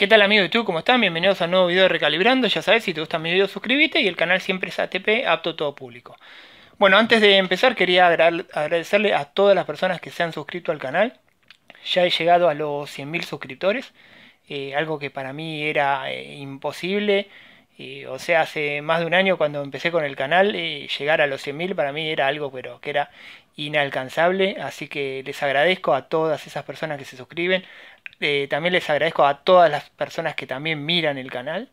¿Qué tal amigos de YouTube? ¿Cómo están? Bienvenidos a un nuevo video de Recalibrando. Ya sabes, si te gusta mi video, suscríbete y el canal siempre es ATP, apto todo público. Bueno, antes de empezar quería agradecerle a todas las personas que se han suscrito al canal. Ya he llegado a los 100.000 suscriptores, eh, algo que para mí era eh, imposible. Eh, o sea, hace más de un año cuando empecé con el canal, llegar a los 100.000 para mí era algo pero que era inalcanzable. Así que les agradezco a todas esas personas que se suscriben, eh, también les agradezco a todas las personas que también miran el canal.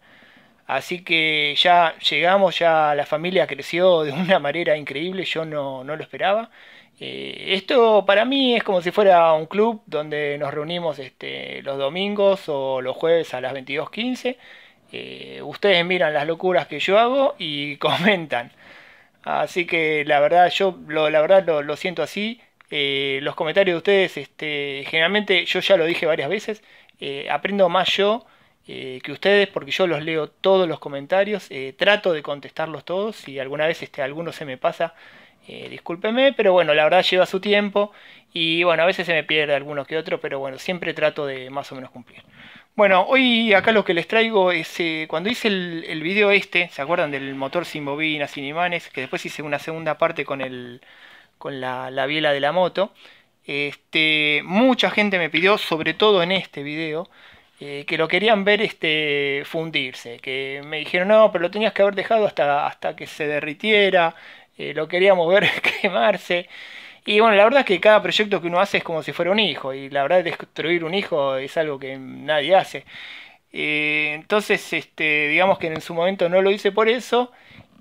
Así que ya llegamos, ya la familia creció de una manera increíble, yo no, lo esperaba. Eh, esto para mí es como si fuera un club donde nos reunimos este, los domingos o los jueves a las 22.15. Eh, ustedes miran las locuras que yo hago y comentan. Así que la verdad, yo lo, la verdad lo siento así. Eh, los comentarios de ustedes, este, generalmente yo ya lo dije varias veces, eh, aprendo más yo eh, que ustedes porque yo los leo todos los comentarios, trato de contestarlos todos, si alguna vez este, alguno se me pasa, discúlpeme, pero bueno, la verdad lleva su tiempo y bueno, a veces se me pierde alguno que otro, pero bueno, siempre trato de más o menos cumplir. Bueno, hoy acá lo que les traigo es, cuando hice el, el video este, ¿se acuerdan del motor sin bobinas, sin imanes? Que después hice una segunda parte con el con la, la biela de la moto. Este, mucha gente me pidió, sobre todo en este video, eh, que lo querían ver este, fundirse, que me dijeron, no, pero lo tenías que haber dejado hasta, hasta que se derritiera, eh, lo queríamos ver quemarse. Y bueno, la verdad es que cada proyecto que uno hace es como si fuera un hijo, y la verdad destruir un hijo es algo que nadie hace. Eh, entonces, este, digamos que en su momento no lo hice por eso,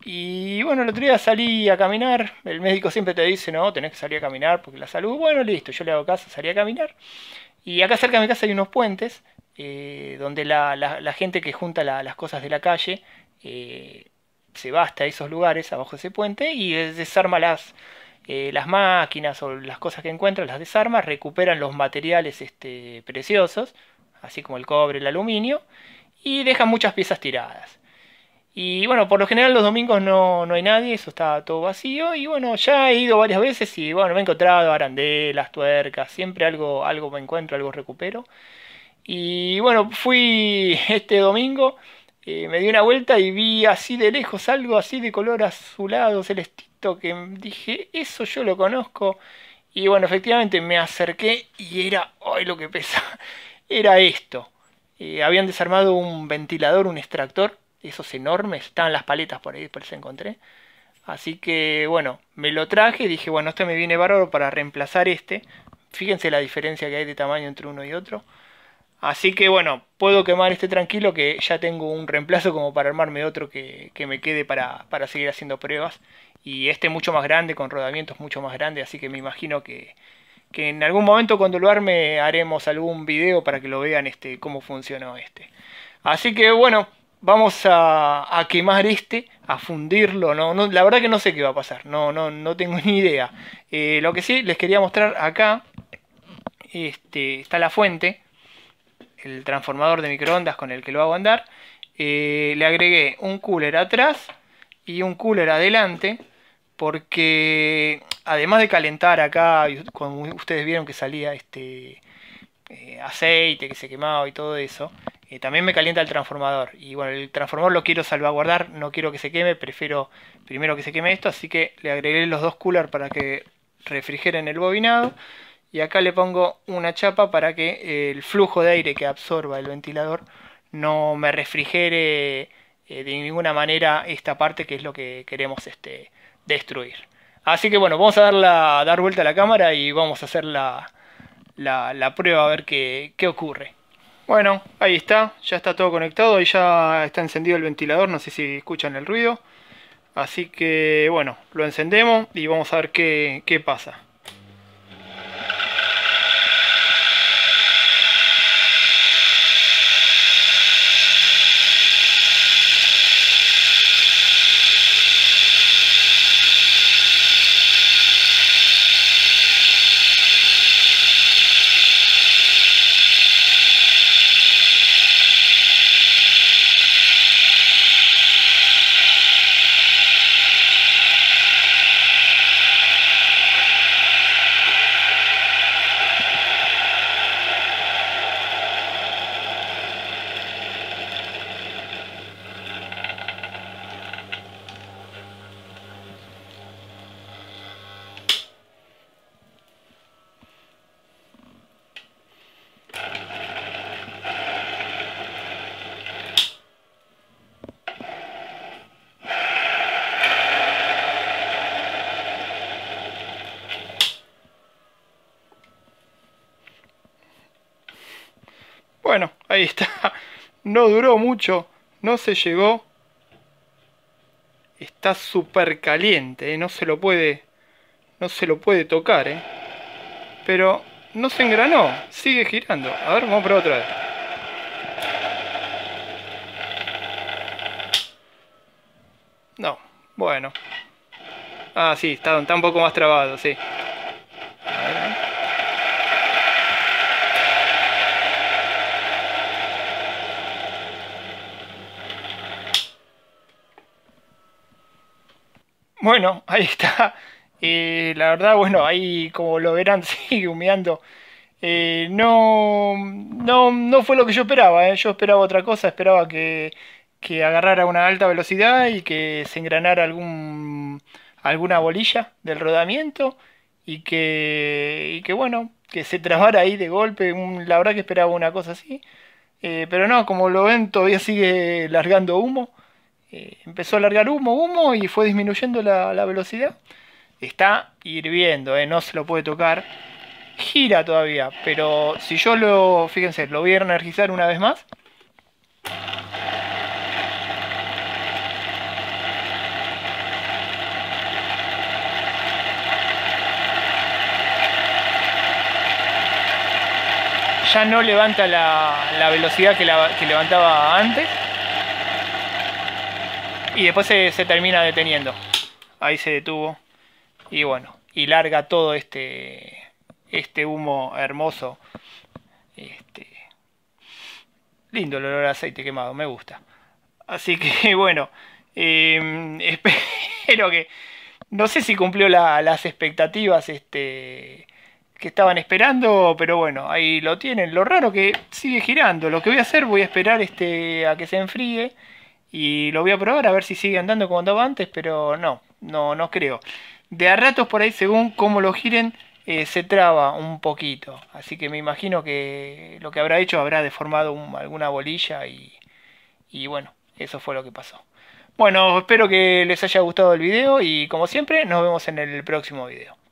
y bueno, el otro día salí a caminar. El médico siempre te dice, no, tenés que salir a caminar porque la salud. Bueno, listo, yo le hago caso, salí a caminar. Y acá cerca de mi casa hay unos puentes eh, donde la, gente que junta las cosas de la calle eh, se va hasta esos lugares, abajo de ese puente, y desarma las, eh, las máquinas o las cosas que encuentra, las desarma, recuperan los materiales este, preciosos, así como el cobre, el aluminio, y dejan muchas piezas tiradas. Y bueno, por lo general los domingos no, no hay nadie, eso está todo vacío. Y bueno, ya he ido varias veces y bueno, me he encontrado arandelas, tuercas, siempre algo, algo me encuentro, algo recupero. Y bueno, fui este domingo, eh, me di una vuelta y vi así de lejos algo así de color azulado, celestito, que dije, eso yo lo conozco. Y bueno, efectivamente me acerqué y era, ¡ay lo que pesa! Era esto. Eh, habían desarmado un ventilador, un extractor esos enormes, están las paletas por ahí, después se encontré. Así que bueno, me lo traje, y dije, bueno, este me viene bárbaro para reemplazar este. Fíjense la diferencia que hay de tamaño entre uno y otro. Así que bueno, puedo quemar este tranquilo que ya tengo un reemplazo como para armarme otro que, me quede para, seguir haciendo pruebas. Y este mucho más grande, con rodamientos mucho más grandes. así que me imagino que, que en algún momento cuando lo arme haremos algún video para que lo vean este, cómo funcionó este. Así que bueno, vamos a, quemar este, a fundirlo, no, la verdad que no sé qué va a pasar, no, no, no tengo ni idea. Eh, lo que sí les quería mostrar acá, este, está la fuente, el transformador de microondas con el que lo hago andar. Eh, le agregué un cooler atrás y un cooler adelante porque además de calentar acá, como ustedes vieron que salía este eh, aceite que se quemaba y todo eso, también me calienta el transformador. Y bueno, el transformador lo quiero salvaguardar, no quiero que se queme, prefiero primero que se queme esto, así que le agregué los dos coolers para que refrigeren el bobinado. Y acá le pongo una chapa para que eh, el flujo de aire que absorba el ventilador no me refrigere eh, de ninguna manera esta parte que es lo que queremos este, destruir. Así que bueno, vamos a dar, dar vuelta a la cámara y vamos a hacer la, la, prueba a ver qué, qué ocurre. Bueno, ahí está, ya está todo conectado, y ya está encendido el ventilador, no sé si escuchan el ruido. Así que bueno, lo encendemos y vamos a ver qué, qué pasa. Bueno, ahí está. No duró mucho, no se llegó. Está súper caliente, ¿eh? no se lo puede. No se lo puede tocar, ¿eh? Pero no se engranó, sigue girando. A ver, vamos por otra vez. No, bueno. Ah, sí, está un poco más trabado, sí. Bueno, ahí está. Eh, la verdad, bueno, ahí como lo verán, sigue humeando. Eh, no, no, no fue lo que yo esperaba. ¿eh? Yo esperaba otra cosa. Esperaba que, agarrara una alta velocidad y que se engranara algún, alguna bolilla del rodamiento. Y que, y que bueno, que se trabara ahí de golpe. La verdad que esperaba una cosa así. pero no, como lo ven, todavía sigue largando humo. Eh, empezó a largar humo, humo y fue disminuyendo la, velocidad. Está hirviendo, eh, no se lo puede tocar. Gira todavía, pero si yo lo, fíjense, lo voy a energizar una vez más. Ya no levanta la, velocidad que levantaba antes y después se, termina deteniendo. Ahí se detuvo y bueno, y larga todo este, este humo hermoso. Este, lindo el olor a aceite quemado, me gusta. Así que bueno, em, espero que... No sé si cumplió las expectativas este, que estaban esperando, pero bueno, ahí lo tienen. Lo raro que sigue girando. Lo que voy a hacer, voy a esperar este, a que se enfríe y lo voy a probar a ver si sigue andando como andaba antes, pero no, no, no creo. De a ratos por ahí, según cómo lo giren, eh, se traba un poquito. Así que me imagino que lo que habrá hecho habrá deformado alguna bolilla y, y bueno, eso fue lo que pasó. Bueno, espero que les haya gustado el video y como siempre nos vemos en el próximo video.